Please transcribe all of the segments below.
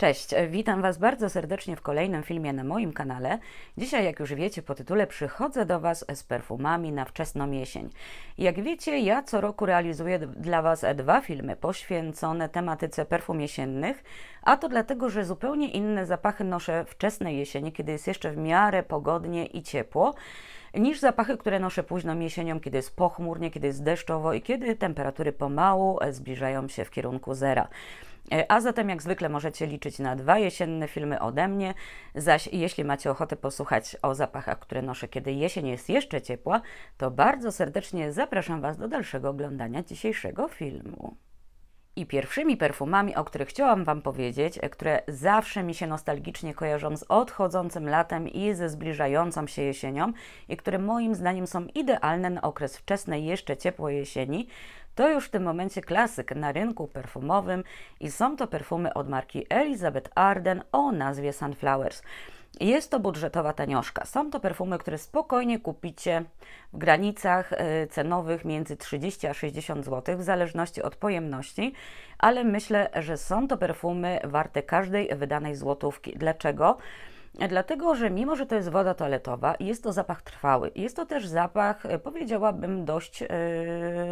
Cześć, e, witam Was bardzo serdecznie w kolejnym filmie na moim kanale. Dzisiaj, jak już wiecie po tytule, przychodzę do Was z perfumami na wczesną jesień. Jak wiecie, ja co roku realizuję dla Was dwa filmy poświęcone tematyce perfum jesiennych, a to dlatego, że zupełnie inne zapachy noszę wczesnej jesieni, kiedy jest jeszcze w miarę pogodnie i ciepło niż zapachy, które noszę późno jesienią, kiedy jest pochmurnie, kiedy jest deszczowo i kiedy temperatury pomału e, zbliżają się w kierunku zera. E, a zatem, jak zwykle, możecie liczyć na dwa jesienne filmy ode mnie. Zaś, jeśli macie ochotę posłuchać o zapachach, które noszę, kiedy jesień jest jeszcze ciepła, to bardzo serdecznie zapraszam Was do dalszego oglądania dzisiejszego filmu. I pierwszymi perfumami, o których chciałam Wam powiedzieć, e, które zawsze mi się nostalgicznie kojarzą z odchodzącym latem i ze zbliżającą się jesienią, i które moim zdaniem są idealne na okres wczesnej, jeszcze ciepłej jesieni, to już w tym momencie klasyk na rynku perfumowym i są to perfumy od marki Elizabeth Arden o nazwie Sunflowers. Jest to budżetowa tanioszka. Są to perfumy, które spokojnie kupicie w granicach y, cenowych między 30 a 60 zł, w zależności od pojemności, ale myślę, że są to perfumy warte każdej wydanej złotówki. Dlaczego? Dlatego, że mimo, że to jest woda toaletowa, jest to zapach trwały. Jest to też zapach, y, powiedziałabym, dość yy,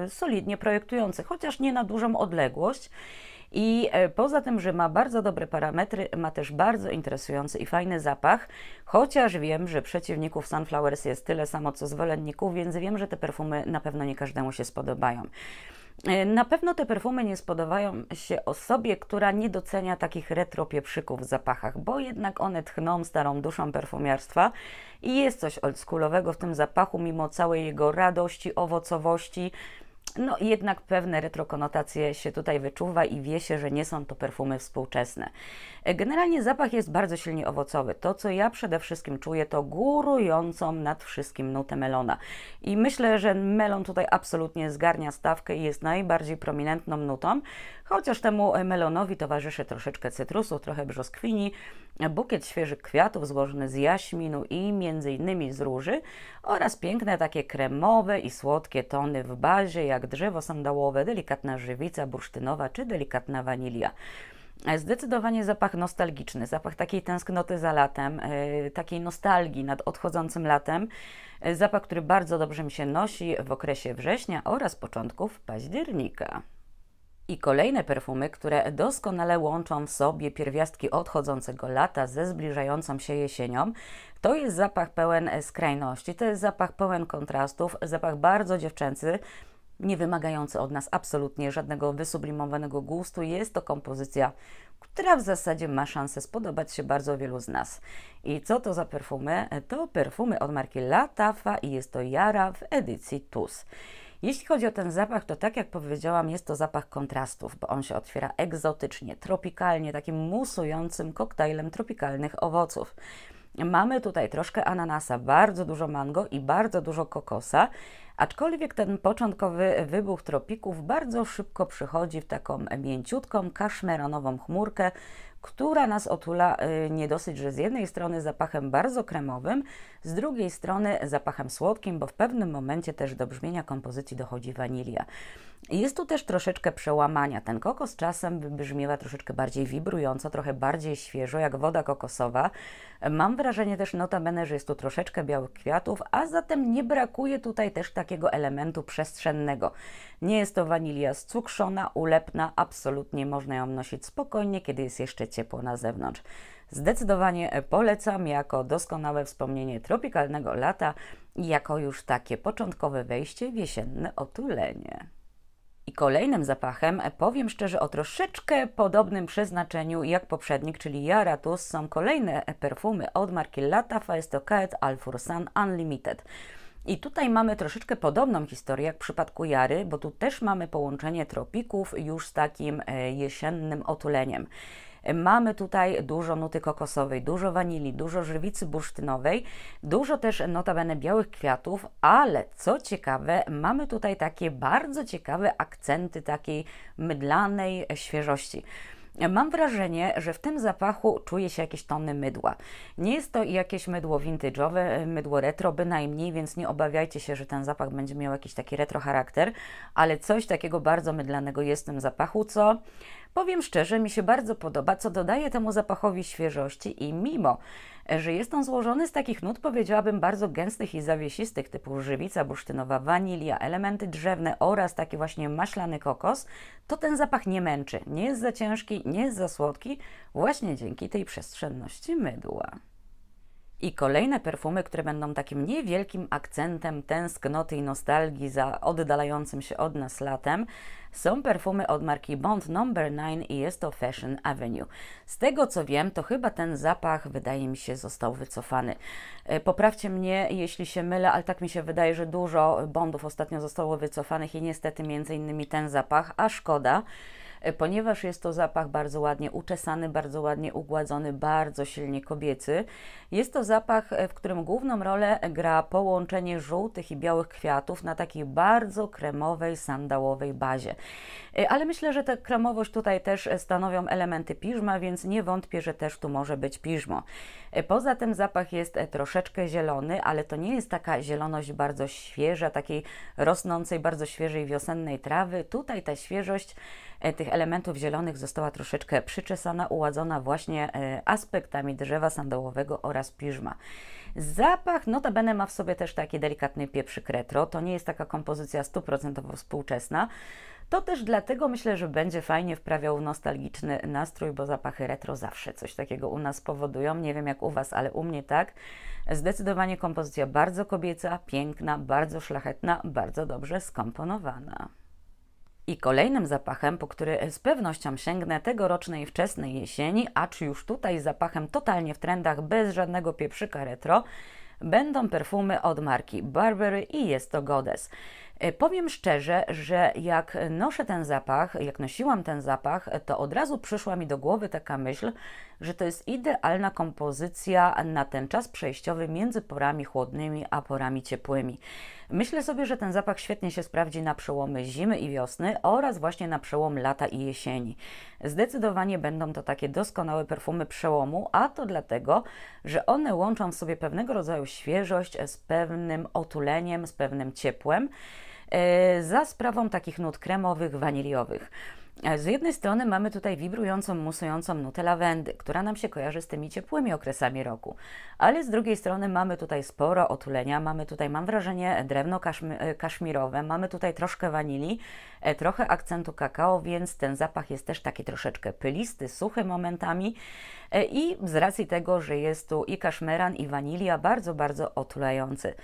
solidnie projektujący, chociaż nie na dużą odległość. I e, poza tym, że ma bardzo dobre parametry, ma też bardzo interesujący i fajny zapach, chociaż wiem, że przeciwników Sunflowers jest tyle samo co zwolenników, więc wiem, że te perfumy na pewno nie każdemu się spodobają. E, na pewno te perfumy nie spodobają się osobie, która nie docenia takich retropieprzyków w zapachach, bo jednak one tchną starą duszą perfumiarstwa i jest coś oldschoolowego w tym zapachu, mimo całej jego radości, owocowości no jednak pewne retrokonotacje się tutaj wyczuwa i wie się, że nie są to perfumy współczesne. Generalnie zapach jest bardzo silnie owocowy. To, co ja przede wszystkim czuję, to górującą nad wszystkim nutę melona. I myślę, że melon tutaj absolutnie zgarnia stawkę i jest najbardziej prominentną nutą, chociaż temu melonowi towarzyszy troszeczkę cytrusu, trochę brzoskwini, bukiet świeżych kwiatów złożony z jaśminu i między innymi z róży oraz piękne takie kremowe i słodkie tony w bazie jak drzewo sandałowe, delikatna żywica bursztynowa czy delikatna wanilia. Zdecydowanie zapach nostalgiczny, zapach takiej tęsknoty za latem, e, takiej nostalgii nad odchodzącym latem, e, zapach, który bardzo dobrze mi się nosi w okresie września oraz początków października i kolejne perfumy, które doskonale łączą w sobie pierwiastki odchodzącego lata ze zbliżającą się jesienią. To jest zapach pełen skrajności, to jest zapach pełen kontrastów, zapach bardzo dziewczęcy, nie wymagający od nas absolutnie żadnego wysublimowanego gustu. Jest to kompozycja, która w zasadzie ma szansę spodobać się bardzo wielu z nas. I co to za perfumy? To perfumy od marki Latafa i jest to Jara w edycji TUS. Jeśli chodzi o ten zapach, to tak jak powiedziałam, jest to zapach kontrastów, bo on się otwiera egzotycznie, tropikalnie, takim musującym koktajlem tropikalnych owoców. Mamy tutaj troszkę ananasa, bardzo dużo mango i bardzo dużo kokosa, aczkolwiek ten początkowy wybuch tropików bardzo szybko przychodzi w taką mięciutką, kaszmeranową chmurkę, która nas otula y, nie dosyć, że z jednej strony zapachem bardzo kremowym, z drugiej strony zapachem słodkim, bo w pewnym momencie też do brzmienia kompozycji dochodzi wanilia. Jest tu też troszeczkę przełamania. Ten kokos czasem brzmiewa troszeczkę bardziej wibrująco, trochę bardziej świeżo, jak woda kokosowa. Mam wrażenie też notabene, że jest tu troszeczkę białych kwiatów, a zatem nie brakuje tutaj też takiego elementu przestrzennego. Nie jest to wanilia cukrzona, ulepna, absolutnie można ją nosić spokojnie, kiedy jest jeszcze ciepło na zewnątrz. Zdecydowanie polecam jako doskonałe wspomnienie tropikalnego lata i jako już takie początkowe wejście w jesienne otulenie. I kolejnym zapachem powiem szczerze o troszeczkę podobnym przeznaczeniu jak poprzednik, czyli Jaratus, są kolejne perfumy od marki Lata Faesto Caet Alfursan Unlimited. I tutaj mamy troszeczkę podobną historię jak w przypadku Jary, bo tu też mamy połączenie tropików już z takim e, jesiennym otuleniem. Mamy tutaj dużo nuty kokosowej, dużo wanilii, dużo żywicy bursztynowej, dużo też notabene białych kwiatów, ale co ciekawe, mamy tutaj takie bardzo ciekawe akcenty takiej mydlanej świeżości. Mam wrażenie, że w tym zapachu czuje się jakieś tony mydła. Nie jest to jakieś mydło vintage'owe, mydło retro bynajmniej, więc nie obawiajcie się, że ten zapach będzie miał jakiś taki retro charakter, ale coś takiego bardzo mydlanego jest w tym zapachu, co Powiem szczerze, mi się bardzo podoba, co dodaje temu zapachowi świeżości i mimo, że jest on złożony z takich nut, powiedziałabym, bardzo gęstych i zawiesistych, typu żywica bursztynowa, wanilia, elementy drzewne oraz taki właśnie maślany kokos, to ten zapach nie męczy, nie jest za ciężki, nie jest za słodki, właśnie dzięki tej przestrzenności mydła. I kolejne perfumy, które będą takim niewielkim akcentem tęsknoty i nostalgii za oddalającym się od nas latem, są perfumy od marki Bond Number 9 i jest to Fashion Avenue. Z tego co wiem, to chyba ten zapach wydaje mi się został wycofany. E, poprawcie mnie, jeśli się mylę, ale tak mi się wydaje, że dużo Bondów ostatnio zostało wycofanych i niestety między innymi ten zapach, a szkoda e, ponieważ jest to zapach bardzo ładnie uczesany, bardzo ładnie ugładzony, bardzo silnie kobiecy. Jest to zapach, e, w którym główną rolę gra połączenie żółtych i białych kwiatów na takiej bardzo kremowej, sandałowej bazie. Y, ale myślę, że ta kramowość tutaj też stanowią elementy piżma, więc nie wątpię, że też tu może być piżmo. Y, poza tym zapach jest e, troszeczkę zielony, ale to nie jest taka zieloność bardzo świeża, takiej rosnącej, bardzo świeżej wiosennej trawy. Tutaj ta świeżość E, tych elementów zielonych została troszeczkę przyczesana, uładzona właśnie e, aspektami drzewa sandałowego oraz piżma. Zapach notabene ma w sobie też taki delikatny pieprzyk retro. To nie jest taka kompozycja stuprocentowo współczesna. To też dlatego myślę, że będzie fajnie wprawiał nostalgiczny nastrój, bo zapachy retro zawsze coś takiego u nas powodują. Nie wiem jak u Was, ale u mnie tak. Zdecydowanie kompozycja bardzo kobieca, piękna, bardzo szlachetna, bardzo dobrze skomponowana. I kolejnym zapachem, po który z pewnością sięgnę tegorocznej wczesnej jesieni, acz już tutaj zapachem totalnie w trendach, bez żadnego pieprzyka retro, będą perfumy od marki Burberry i jest to Goddess. E, powiem szczerze, że jak noszę ten zapach, jak nosiłam ten zapach, to od razu przyszła mi do głowy taka myśl, że to jest idealna kompozycja na ten czas przejściowy między porami chłodnymi a porami ciepłymi. Myślę sobie, że ten zapach świetnie się sprawdzi na przełomy zimy i wiosny oraz właśnie na przełom lata i jesieni. Zdecydowanie będą to takie doskonałe perfumy przełomu, a to dlatego, że one łączą w sobie pewnego rodzaju świeżość z pewnym otuleniem, z pewnym ciepłem. E, za sprawą takich nut kremowych, waniliowych. E, z jednej strony mamy tutaj wibrującą, musującą nutę lawendy, która nam się kojarzy z tymi ciepłymi okresami roku, ale z drugiej strony mamy tutaj sporo otulenia, mamy tutaj, mam wrażenie, drewno kaszmirowe, e, mamy tutaj troszkę wanilii, trochę akcentu kakao, więc ten zapach jest też taki troszeczkę pylisty, suchy momentami i z racji tego, że jest tu i kaszmeran, i wanilia, bardzo, bardzo otulający.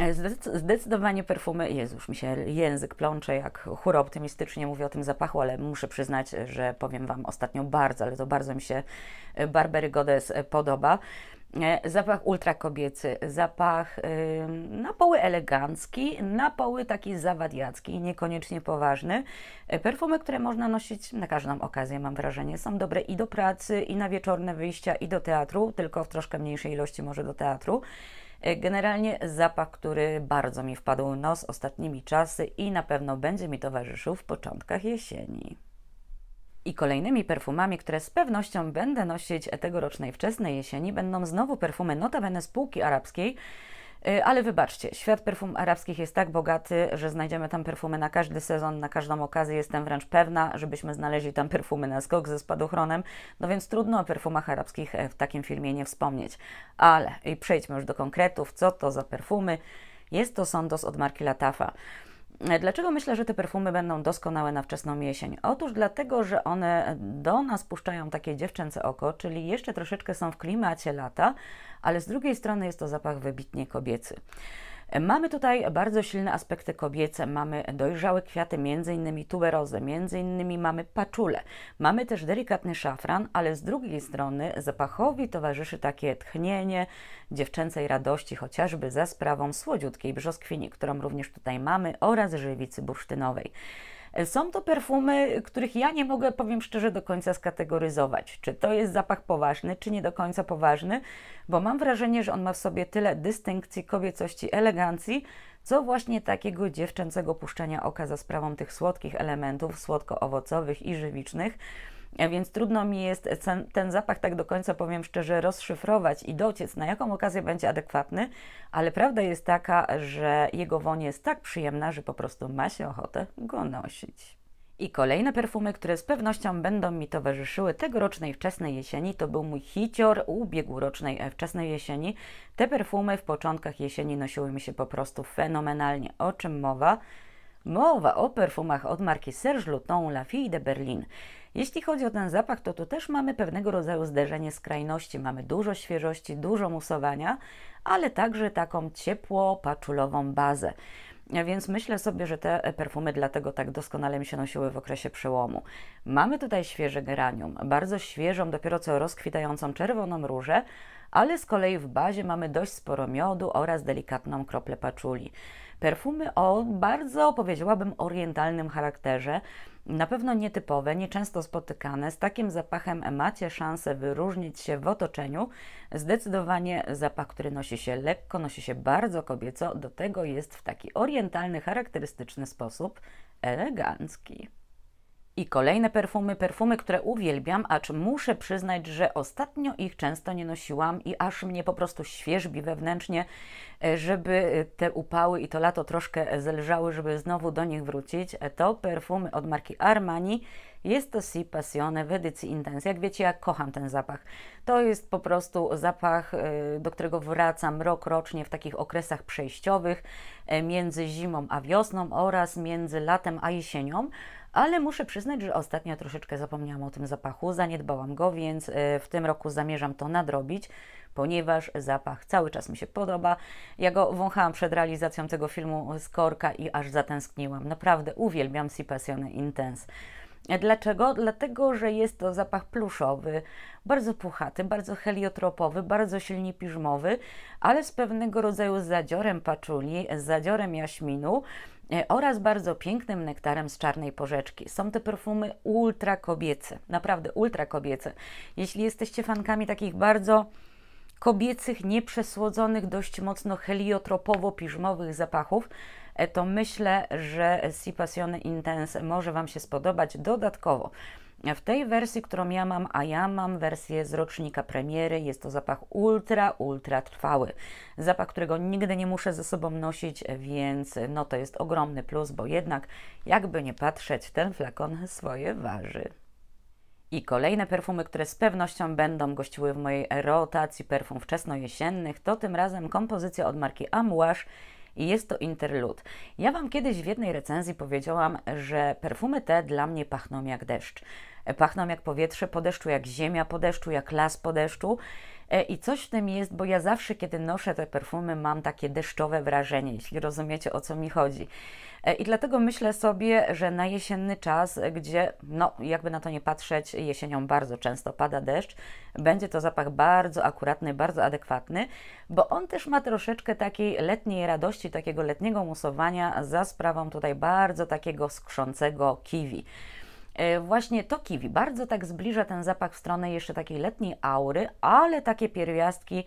E, zdecydowanie perfumy, Jezu, już mi się język plącze, jak chóro optymistycznie mówię o tym zapachu, ale muszę przyznać, że powiem Wam ostatnio bardzo, ale to bardzo mi się e, Barbery Goddess e, podoba. Zapach ultra kobiecy, zapach yy, na poły elegancki, na poły taki zawadiacki, niekoniecznie poważny. Perfumy, które można nosić na każdą okazję, mam wrażenie, są dobre i do pracy, i na wieczorne wyjścia, i do teatru, tylko w troszkę mniejszej ilości może do teatru. E, generalnie zapach, który bardzo mi wpadł w nos ostatnimi czasy i na pewno będzie mi towarzyszył w początkach jesieni. I kolejnymi perfumami, które z pewnością będę nosić e, tegorocznej wczesnej jesieni, będą znowu perfumy notabene spółki arabskiej, E, ale wybaczcie, świat perfum arabskich jest tak bogaty, że znajdziemy tam perfumy na każdy sezon, na każdą okazję. Jestem wręcz pewna, żebyśmy znaleźli tam perfumy na skok ze spadochronem. No więc trudno o perfumach arabskich e, w takim filmie nie wspomnieć. Ale i przejdźmy już do konkretów, co to za perfumy. Jest to Sondos od marki Latafa. Dlaczego myślę, że te perfumy będą doskonałe na wczesną jesień? Otóż dlatego, że one do nas puszczają takie dziewczęce oko, czyli jeszcze troszeczkę są w klimacie lata, ale z drugiej strony jest to zapach wybitnie kobiecy. Mamy tutaj bardzo silne aspekty kobiece, mamy dojrzałe kwiaty, m.in. tuberozę, m.in. mamy paczulę. Mamy też delikatny szafran, ale z drugiej strony zapachowi towarzyszy takie tchnienie dziewczęcej radości, chociażby za sprawą słodziutkiej brzoskwini, którą również tutaj mamy, oraz żywicy bursztynowej. Są to perfumy, których ja nie mogę, powiem szczerze, do końca skategoryzować. Czy to jest zapach poważny, czy nie do końca poważny, bo mam wrażenie, że on ma w sobie tyle dystynkcji, kobiecości, elegancji, co właśnie takiego dziewczęcego puszczania oka za sprawą tych słodkich elementów, słodko-owocowych i żywicznych więc trudno mi jest ten zapach tak do końca, powiem szczerze, rozszyfrować i dociec, na jaką okazję będzie adekwatny, ale prawda jest taka, że jego woń jest tak przyjemna, że po prostu ma się ochotę go nosić. I kolejne perfumy, które z pewnością będą mi towarzyszyły tegorocznej wczesnej jesieni, to był mój hicior ubiegłorocznej e, wczesnej jesieni. Te perfumy w początkach jesieni nosiły mi się po prostu fenomenalnie. O czym mowa? Mowa o perfumach od marki Serge Luton La Fille de Berlin. Jeśli chodzi o ten zapach, to tu też mamy pewnego rodzaju zderzenie skrajności. Mamy dużo świeżości, dużo musowania, ale także taką ciepło-paczulową bazę. Więc myślę sobie, że te perfumy dlatego tak doskonale mi się nosiły w okresie przełomu. Mamy tutaj świeże geranium, bardzo świeżą, dopiero co rozkwitającą czerwoną różę, ale z kolei w bazie mamy dość sporo miodu oraz delikatną kroplę paczuli. Perfumy o bardzo, powiedziałabym, orientalnym charakterze, na pewno nietypowe, nieczęsto spotykane. Z takim zapachem macie szansę wyróżnić się w otoczeniu. Zdecydowanie zapach, który nosi się lekko, nosi się bardzo kobieco, do tego jest w taki orientalny, charakterystyczny sposób elegancki. I kolejne perfumy, perfumy, które uwielbiam, acz muszę przyznać, że ostatnio ich często nie nosiłam i aż mnie po prostu świeżbi wewnętrznie, e, żeby e, te upały i to lato troszkę zelżały, żeby znowu do nich wrócić. E, to perfumy od marki Armani. Jest to Si Passione w edycji Intense. Jak wiecie, ja kocham ten zapach. To jest po prostu zapach, do którego wracam rok rocznie w takich okresach przejściowych między zimą a wiosną oraz między latem a jesienią ale muszę przyznać, że ostatnio troszeczkę zapomniałam o tym zapachu, zaniedbałam go, więc e, w tym roku zamierzam to nadrobić, ponieważ zapach cały czas mi się podoba. Ja go wąchałam przed realizacją tego filmu z korka i aż zatęskniłam. Naprawdę uwielbiam Si Passione Intense. Dlaczego? Dlatego, że jest to zapach pluszowy, bardzo puchaty, bardzo heliotropowy, bardzo silnie piżmowy, ale z pewnego rodzaju zadziorem paczuli, zadziorem jaśminu, E, oraz bardzo pięknym nektarem z czarnej porzeczki. Są te perfumy ultra kobiece, naprawdę ultra kobiece. Jeśli jesteście fankami takich bardzo kobiecych, nieprzesłodzonych, dość mocno heliotropowo-piżmowych zapachów, e, to myślę, że Si Passione Intense może Wam się spodobać. Dodatkowo w tej wersji, którą ja mam, a ja mam wersję z rocznika premiery, jest to zapach ultra, ultra trwały. Zapach, którego nigdy nie muszę ze sobą nosić, więc no to jest ogromny plus, bo jednak jakby nie patrzeć, ten flakon swoje waży. I kolejne perfumy, które z pewnością będą gościły w mojej rotacji perfum wczesnojesiennych, to tym razem kompozycja od marki Amouage i jest to Interlud. Ja Wam kiedyś w jednej recenzji powiedziałam, że perfumy te dla mnie pachną jak deszcz. E, pachną jak powietrze po deszczu, jak ziemia po deszczu, jak las po deszczu. E, I coś w tym jest, bo ja zawsze, kiedy noszę te perfumy, mam takie deszczowe wrażenie, jeśli rozumiecie o co mi chodzi. E, I dlatego myślę sobie, że na jesienny czas, gdzie, no jakby na to nie patrzeć, jesienią bardzo często pada deszcz, będzie to zapach bardzo akuratny, bardzo adekwatny, bo on też ma troszeczkę takiej letniej radości, takiego letniego musowania za sprawą tutaj bardzo takiego skrzącego kiwi. E, właśnie to kiwi bardzo tak zbliża ten zapach w stronę jeszcze takiej letniej aury, ale takie pierwiastki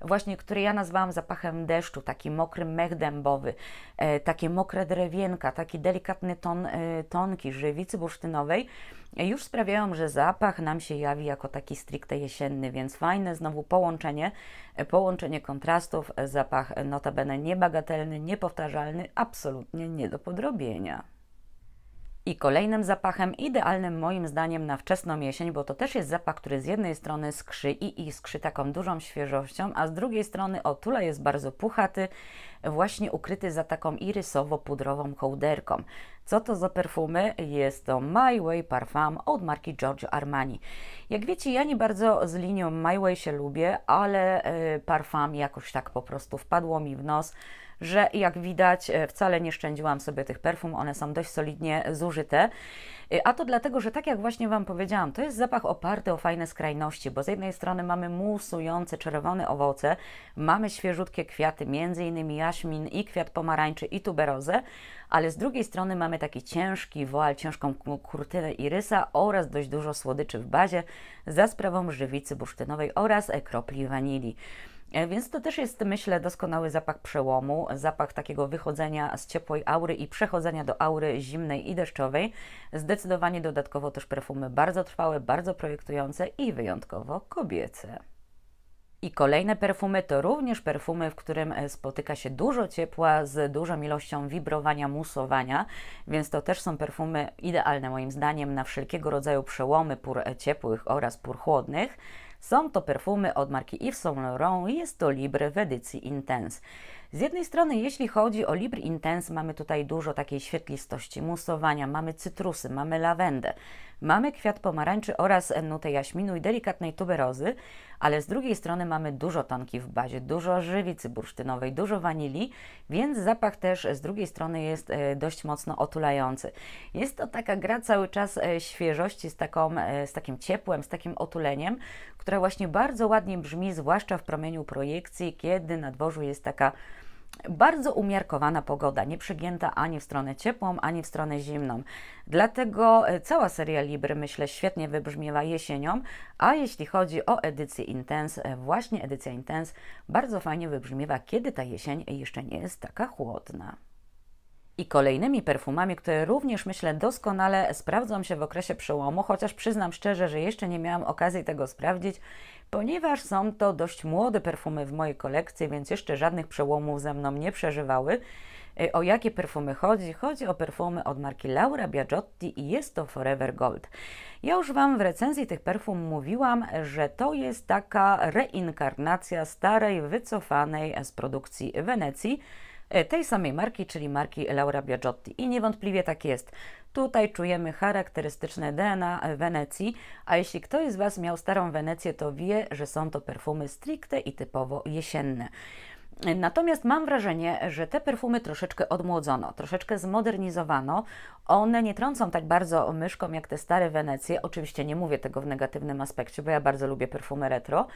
właśnie, który ja nazwałam zapachem deszczu, taki mokry mech dębowy, e, takie mokre drewienka, taki delikatny ton e, tonki żywicy bursztynowej, e, już sprawiają, że zapach nam się jawi jako taki stricte jesienny, więc fajne znowu połączenie, połączenie kontrastów, zapach notabene niebagatelny, niepowtarzalny, absolutnie nie do podrobienia. I kolejnym zapachem, idealnym moim zdaniem na wczesną jesień, bo to też jest zapach, który z jednej strony skrzy i iskrzy taką dużą świeżością, a z drugiej strony otula jest bardzo puchaty, właśnie ukryty za taką irysowo-pudrową kołderką. Co to za perfumy? Jest to My Way Parfum od marki Giorgio Armani. Jak wiecie, ja nie bardzo z linią My Way się lubię, ale y, parfum jakoś tak po prostu wpadło mi w nos że jak widać e, wcale nie szczędziłam sobie tych perfum, one są dość solidnie zużyte. E, a to dlatego, że tak jak właśnie Wam powiedziałam, to jest zapach oparty o fajne skrajności, bo z jednej strony mamy musujące czerwone owoce, mamy świeżutkie kwiaty, między innymi jaśmin i kwiat pomarańczy i tuberozę, ale z drugiej strony mamy taki ciężki woal, ciężką kurtynę irysa oraz dość dużo słodyczy w bazie za sprawą żywicy bursztynowej oraz kropli wanilii. E, więc to też jest, myślę, doskonały zapach przełomu, zapach takiego wychodzenia z ciepłej aury i przechodzenia do aury zimnej i deszczowej. Zdecydowanie dodatkowo też perfumy bardzo trwałe, bardzo projektujące i wyjątkowo kobiece. I kolejne perfumy to również perfumy, w którym e, spotyka się dużo ciepła z dużą ilością wibrowania, musowania, więc to też są perfumy idealne moim zdaniem na wszelkiego rodzaju przełomy pór e, ciepłych oraz pór chłodnych. Są to perfumy od marki Yves Saint Laurent i jest to Libre w edycji Intense. Z jednej strony, jeśli chodzi o Libre Intense, mamy tutaj dużo takiej świetlistości, musowania, mamy cytrusy, mamy lawendę. Mamy kwiat pomarańczy oraz nutę jaśminu i delikatnej tuberozy, ale z drugiej strony mamy dużo tonki w bazie, dużo żywicy bursztynowej, dużo wanilii, więc zapach też z drugiej strony jest e, dość mocno otulający. Jest to taka gra cały czas e, świeżości z, taką, e, z takim ciepłem, z takim otuleniem, która właśnie bardzo ładnie brzmi, zwłaszcza w promieniu projekcji, kiedy na dworzu jest taka bardzo umiarkowana pogoda, nie przygięta ani w stronę ciepłą, ani w stronę zimną. Dlatego e, cała seria Libry, myślę, świetnie wybrzmiewa jesienią, a jeśli chodzi o edycję Intense, e, właśnie edycja Intense bardzo fajnie wybrzmiewa, kiedy ta jesień jeszcze nie jest taka chłodna. I kolejnymi perfumami, które również myślę doskonale sprawdzą się w okresie przełomu, chociaż przyznam szczerze, że jeszcze nie miałam okazji tego sprawdzić, Ponieważ są to dość młode perfumy w mojej kolekcji, więc jeszcze żadnych przełomów ze mną nie przeżywały. Y, o jakie perfumy chodzi? Chodzi o perfumy od marki Laura Biagiotti i jest to Forever Gold. Ja już Wam w recenzji tych perfum mówiłam, że to jest taka reinkarnacja starej, wycofanej z produkcji Wenecji y, tej samej marki, czyli marki Laura Biagiotti. I niewątpliwie tak jest. Tutaj czujemy charakterystyczne DNA Wenecji, a jeśli ktoś z Was miał starą Wenecję, to wie, że są to perfumy stricte i typowo jesienne. Natomiast mam wrażenie, że te perfumy troszeczkę odmłodzono, troszeczkę zmodernizowano. One nie trącą tak bardzo myszką jak te stare Wenecje. Oczywiście nie mówię tego w negatywnym aspekcie, bo ja bardzo lubię perfumy retro,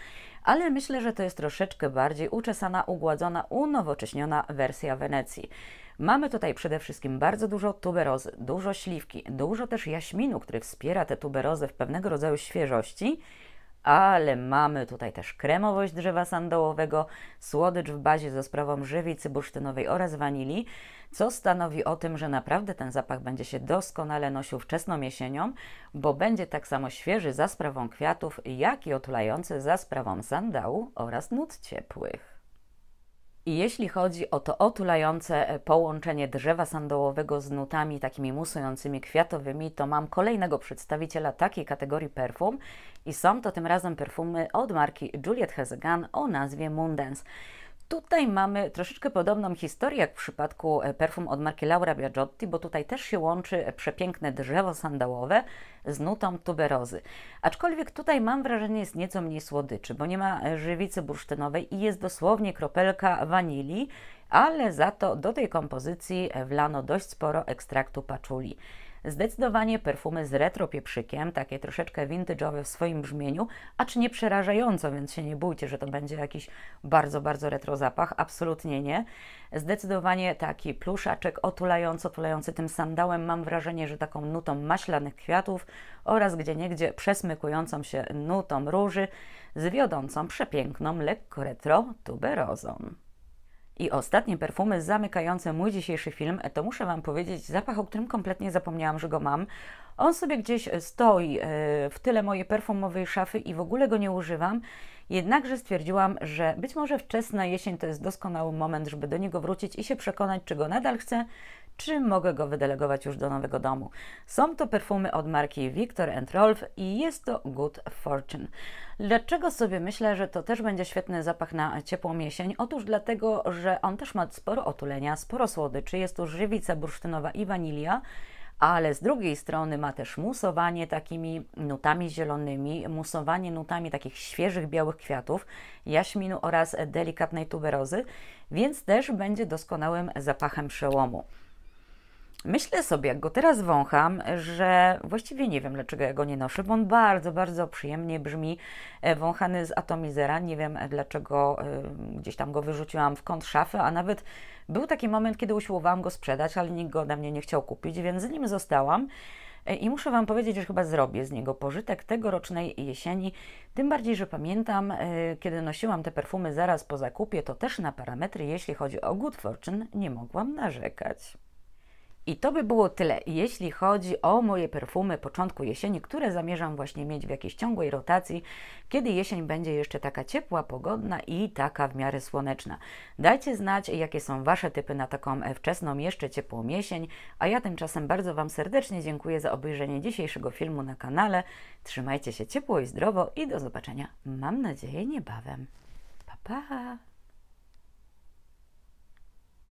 ale myślę, że to jest troszeczkę bardziej uczesana, ugładzona, unowocześniona wersja Wenecji. Mamy tutaj przede wszystkim bardzo dużo tuberozy, dużo śliwki, dużo też jaśminu, który wspiera tę tuberozę w pewnego rodzaju świeżości ale mamy tutaj też kremowość drzewa sandołowego, słodycz w bazie ze sprawą żywicy bursztynowej oraz wanilii, co stanowi o tym, że naprawdę ten zapach będzie się doskonale nosił wczesną jesienią, bo będzie tak samo świeży za sprawą kwiatów, jak i otulający za sprawą sandału oraz nut ciepłych. I jeśli chodzi o to otulające e, połączenie drzewa sandołowego z nutami takimi musującymi kwiatowymi, to mam kolejnego przedstawiciela takiej kategorii perfum i są to tym razem perfumy od marki Juliet Hezegan o nazwie Mundens. Tutaj mamy troszeczkę podobną historię jak w przypadku e, perfum od marki Laura Biagiotti, bo tutaj też się łączy e, przepiękne drzewo sandałowe z nutą tuberozy. Aczkolwiek tutaj mam wrażenie jest nieco mniej słodyczy, bo nie ma e, żywicy bursztynowej i jest dosłownie kropelka wanilii, ale za to do tej kompozycji wlano dość sporo ekstraktu paczuli. Zdecydowanie perfumy z retro pieprzykiem, takie troszeczkę vintage'owe w swoim brzmieniu, acz nie przerażająco, więc się nie bójcie, że to będzie jakiś bardzo, bardzo retro zapach, absolutnie nie. Zdecydowanie taki pluszaczek otulający, otulający tym sandałem, mam wrażenie, że taką nutą maślanych kwiatów oraz gdzie niegdzie przesmykującą się nutą róży z wiodącą, przepiękną, lekko retro tuberozą. I ostatnie perfumy zamykające mój dzisiejszy film, e, to muszę Wam powiedzieć zapach, o którym kompletnie zapomniałam, że go mam. On sobie gdzieś e, stoi e, w tyle mojej perfumowej szafy i w ogóle go nie używam. Jednakże stwierdziłam, że być może wczesna jesień to jest doskonały moment, żeby do niego wrócić i się przekonać, czy go nadal chcę, czy mogę go wydelegować już do nowego domu. Są to perfumy od marki Victor Rolf i jest to Good Fortune. Dlaczego sobie myślę, że to też będzie świetny zapach na ciepłą jesień? Otóż dlatego, że on też ma sporo otulenia, sporo słodyczy, jest tu żywica bursztynowa i wanilia, ale z drugiej strony ma też musowanie takimi nutami zielonymi, musowanie nutami takich świeżych białych kwiatów, jaśminu oraz delikatnej tuberozy, więc też będzie doskonałym zapachem przełomu. Myślę sobie, jak go teraz wącham, że właściwie nie wiem, dlaczego ja go nie noszę, bo on bardzo, bardzo przyjemnie brzmi, e, wąchany z atomizera. Nie wiem, dlaczego e, gdzieś tam go wyrzuciłam w kąt szafy, a nawet był taki moment, kiedy usiłowałam go sprzedać, ale nikt go na mnie nie chciał kupić, więc z nim zostałam. E, I muszę Wam powiedzieć, że chyba zrobię z niego pożytek tegorocznej jesieni. Tym bardziej, że pamiętam, kiedy nosiłam te perfumy zaraz po zakupie, to też na parametry, jeśli chodzi o Good Fortune, nie mogłam narzekać. I to by było tyle, jeśli chodzi o moje perfumy początku jesieni, które zamierzam właśnie mieć w jakiejś ciągłej rotacji, kiedy jesień będzie jeszcze taka ciepła, pogodna i taka w miarę słoneczna. Dajcie znać, jakie są Wasze typy na taką wczesną, jeszcze ciepłą jesień, a ja tymczasem bardzo Wam serdecznie dziękuję za obejrzenie dzisiejszego filmu na kanale. Trzymajcie się ciepło i zdrowo i do zobaczenia, mam nadzieję, niebawem. Pa, pa!